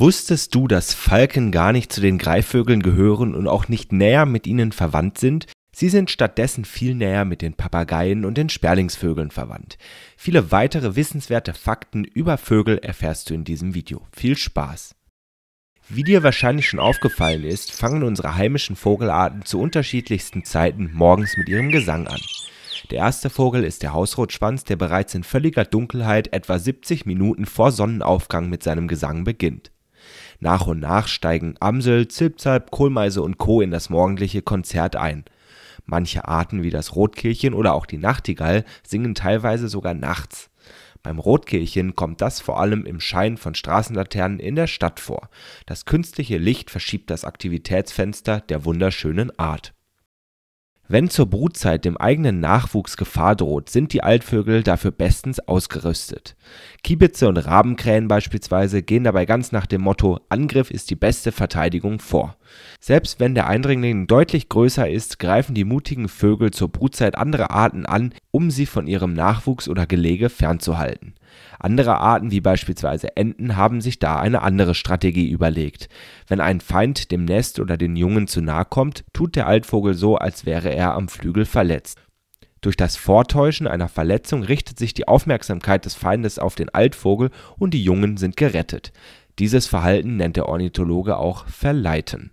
Wusstest du, dass Falken gar nicht zu den Greifvögeln gehören und auch nicht näher mit ihnen verwandt sind? Sie sind stattdessen viel näher mit den Papageien und den Sperlingsvögeln verwandt. Viele weitere wissenswerte Fakten über Vögel erfährst du in diesem Video. Viel Spaß! Wie dir wahrscheinlich schon aufgefallen ist, fangen unsere heimischen Vogelarten zu unterschiedlichsten Zeiten morgens mit ihrem Gesang an. Der erste Vogel ist der Hausrotschwanz, der bereits in völliger Dunkelheit etwa 70 Minuten vor Sonnenaufgang mit seinem Gesang beginnt. Nach und nach steigen Amsel, Zipzalp, Kohlmeise und Co. in das morgendliche Konzert ein. Manche Arten wie das Rotkehlchen oder auch die Nachtigall singen teilweise sogar nachts. Beim Rotkehlchen kommt das vor allem im Schein von Straßenlaternen in der Stadt vor. Das künstliche Licht verschiebt das Aktivitätsfenster der wunderschönen Art. Wenn zur Brutzeit dem eigenen Nachwuchs Gefahr droht, sind die Altvögel dafür bestens ausgerüstet. Kiebitze und Rabenkrähen beispielsweise gehen dabei ganz nach dem Motto Angriff ist die beste Verteidigung vor. Selbst wenn der Eindringling deutlich größer ist, greifen die mutigen Vögel zur Brutzeit andere Arten an, um sie von ihrem Nachwuchs oder Gelege fernzuhalten. Andere Arten wie beispielsweise Enten haben sich da eine andere Strategie überlegt. Wenn ein Feind dem Nest oder den Jungen zu nahe kommt, tut der Altvogel so, als wäre er am Flügel verletzt. Durch das Vortäuschen einer Verletzung richtet sich die Aufmerksamkeit des Feindes auf den Altvogel und die Jungen sind gerettet. Dieses Verhalten nennt der Ornithologe auch Verleiten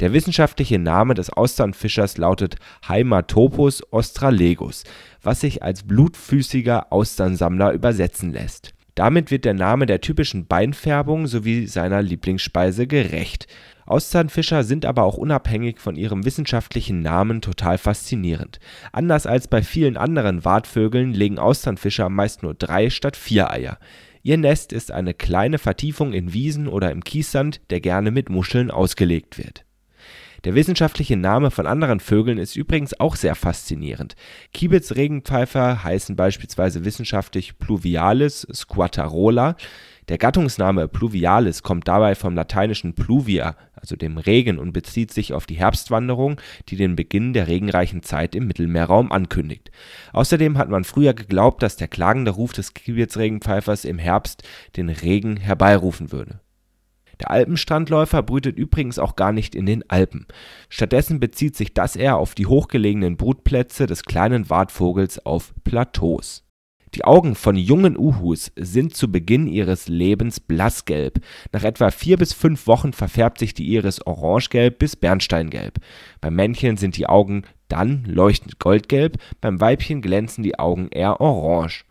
der wissenschaftliche Name des Austernfischers lautet Haematopus australegus, was sich als blutfüßiger Austernsammler übersetzen lässt. Damit wird der Name der typischen Beinfärbung sowie seiner Lieblingsspeise gerecht. Austernfischer sind aber auch unabhängig von ihrem wissenschaftlichen Namen total faszinierend. Anders als bei vielen anderen Wartvögeln legen Austernfischer meist nur drei statt vier Eier. Ihr Nest ist eine kleine Vertiefung in Wiesen oder im Kiessand, der gerne mit Muscheln ausgelegt wird. Der wissenschaftliche Name von anderen Vögeln ist übrigens auch sehr faszinierend. Kiebitz-Regenpfeifer heißen beispielsweise wissenschaftlich Pluvialis squatarola. Der Gattungsname Pluvialis kommt dabei vom lateinischen pluvia, also dem Regen, und bezieht sich auf die Herbstwanderung, die den Beginn der regenreichen Zeit im Mittelmeerraum ankündigt. Außerdem hat man früher geglaubt, dass der klagende Ruf des Kiebitz-Regenpfeifers im Herbst den Regen herbeirufen würde. Der Alpenstrandläufer brütet übrigens auch gar nicht in den Alpen. Stattdessen bezieht sich das eher auf die hochgelegenen Brutplätze des kleinen Wartvogels auf Plateaus. Die Augen von jungen Uhus sind zu Beginn ihres Lebens blassgelb. Nach etwa vier bis fünf Wochen verfärbt sich die Iris orangegelb bis bernsteingelb. Beim Männchen sind die Augen dann leuchtend goldgelb, beim Weibchen glänzen die Augen eher orange.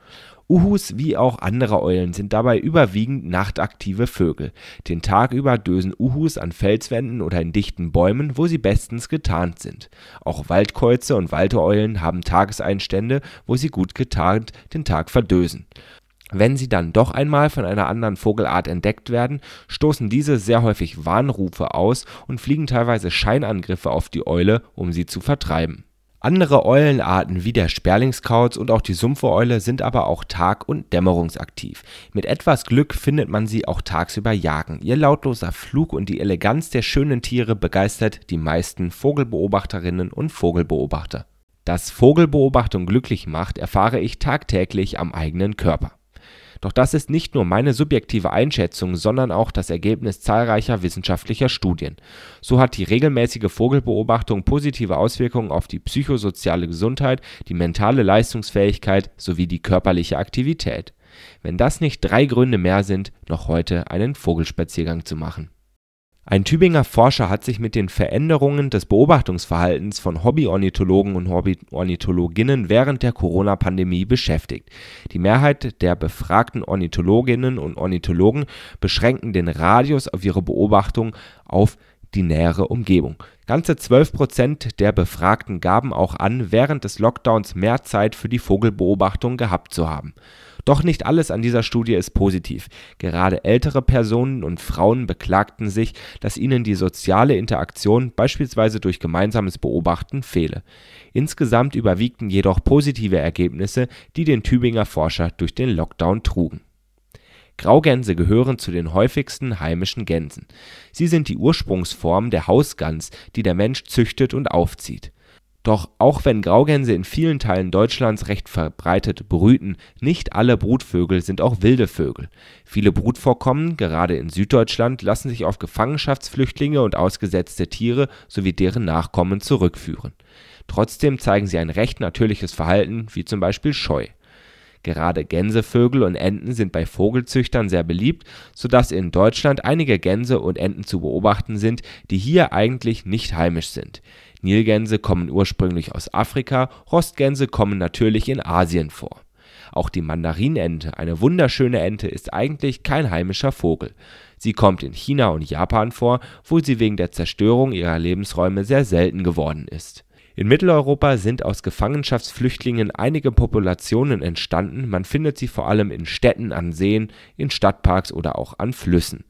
Uhus wie auch andere Eulen sind dabei überwiegend nachtaktive Vögel. Den Tag über dösen Uhus an Felswänden oder in dichten Bäumen, wo sie bestens getarnt sind. Auch Waldkäuze und Waldeulen haben Tageseinstände, wo sie gut getarnt den Tag verdösen. Wenn sie dann doch einmal von einer anderen Vogelart entdeckt werden, stoßen diese sehr häufig Warnrufe aus und fliegen teilweise Scheinangriffe auf die Eule, um sie zu vertreiben andere Eulenarten wie der Sperlingskauz und auch die Sumpfeule sind aber auch tag- und dämmerungsaktiv. Mit etwas Glück findet man sie auch tagsüber jagen. Ihr lautloser Flug und die Eleganz der schönen Tiere begeistert die meisten Vogelbeobachterinnen und Vogelbeobachter. Dass Vogelbeobachtung glücklich macht, erfahre ich tagtäglich am eigenen Körper. Doch das ist nicht nur meine subjektive Einschätzung, sondern auch das Ergebnis zahlreicher wissenschaftlicher Studien. So hat die regelmäßige Vogelbeobachtung positive Auswirkungen auf die psychosoziale Gesundheit, die mentale Leistungsfähigkeit sowie die körperliche Aktivität. Wenn das nicht drei Gründe mehr sind, noch heute einen Vogelspaziergang zu machen. Ein Tübinger Forscher hat sich mit den Veränderungen des Beobachtungsverhaltens von Hobbyornithologen und Hobbyornithologinnen während der Corona-Pandemie beschäftigt. Die Mehrheit der befragten Ornithologinnen und Ornithologen beschränken den Radius auf ihre Beobachtung auf die nähere Umgebung. Ganze 12 Prozent der Befragten gaben auch an, während des Lockdowns mehr Zeit für die Vogelbeobachtung gehabt zu haben. Doch nicht alles an dieser Studie ist positiv. Gerade ältere Personen und Frauen beklagten sich, dass ihnen die soziale Interaktion beispielsweise durch gemeinsames Beobachten fehle. Insgesamt überwiegten jedoch positive Ergebnisse, die den Tübinger Forscher durch den Lockdown trugen. Graugänse gehören zu den häufigsten heimischen Gänsen. Sie sind die Ursprungsform der Hausgans, die der Mensch züchtet und aufzieht. Doch auch wenn Graugänse in vielen Teilen Deutschlands recht verbreitet brüten, nicht alle Brutvögel sind auch wilde Vögel. Viele Brutvorkommen, gerade in Süddeutschland, lassen sich auf Gefangenschaftsflüchtlinge und ausgesetzte Tiere sowie deren Nachkommen zurückführen. Trotzdem zeigen sie ein recht natürliches Verhalten, wie zum Beispiel Scheu. Gerade Gänsevögel und Enten sind bei Vogelzüchtern sehr beliebt, so dass in Deutschland einige Gänse und Enten zu beobachten sind, die hier eigentlich nicht heimisch sind. Nilgänse kommen ursprünglich aus Afrika, Rostgänse kommen natürlich in Asien vor. Auch die Mandarinente, eine wunderschöne Ente, ist eigentlich kein heimischer Vogel. Sie kommt in China und Japan vor, wo sie wegen der Zerstörung ihrer Lebensräume sehr selten geworden ist. In Mitteleuropa sind aus Gefangenschaftsflüchtlingen einige Populationen entstanden, man findet sie vor allem in Städten, an Seen, in Stadtparks oder auch an Flüssen.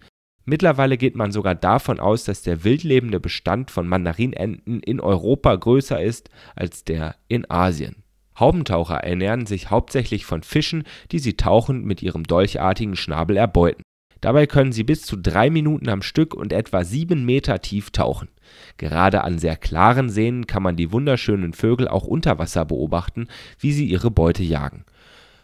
Mittlerweile geht man sogar davon aus, dass der wildlebende Bestand von Mandarinenten in Europa größer ist als der in Asien. Haubentaucher ernähren sich hauptsächlich von Fischen, die sie tauchend mit ihrem dolchartigen Schnabel erbeuten Dabei können sie bis zu drei Minuten am Stück und etwa sieben Meter tief tauchen. Gerade an sehr klaren Seen kann man die wunderschönen Vögel auch unter Wasser beobachten, wie sie ihre Beute jagen.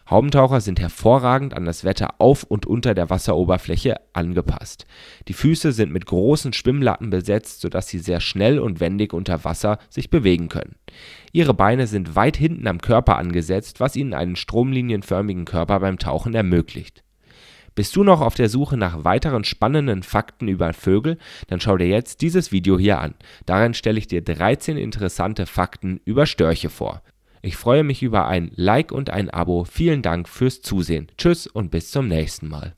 Haubentaucher sind hervorragend an das Wetter auf und unter der Wasseroberfläche angepasst. Die Füße sind mit großen Schwimmlatten besetzt, sodass sie sehr schnell und wendig unter Wasser sich bewegen können. Ihre Beine sind weit hinten am Körper angesetzt, was ihnen einen stromlinienförmigen Körper beim Tauchen ermöglicht. Bist du noch auf der Suche nach weiteren spannenden Fakten über Vögel? Dann schau dir jetzt dieses Video hier an. Darin stelle ich dir 13 interessante Fakten über Störche vor. Ich freue mich über ein Like und ein Abo. Vielen Dank fürs Zusehen. Tschüss und bis zum nächsten Mal.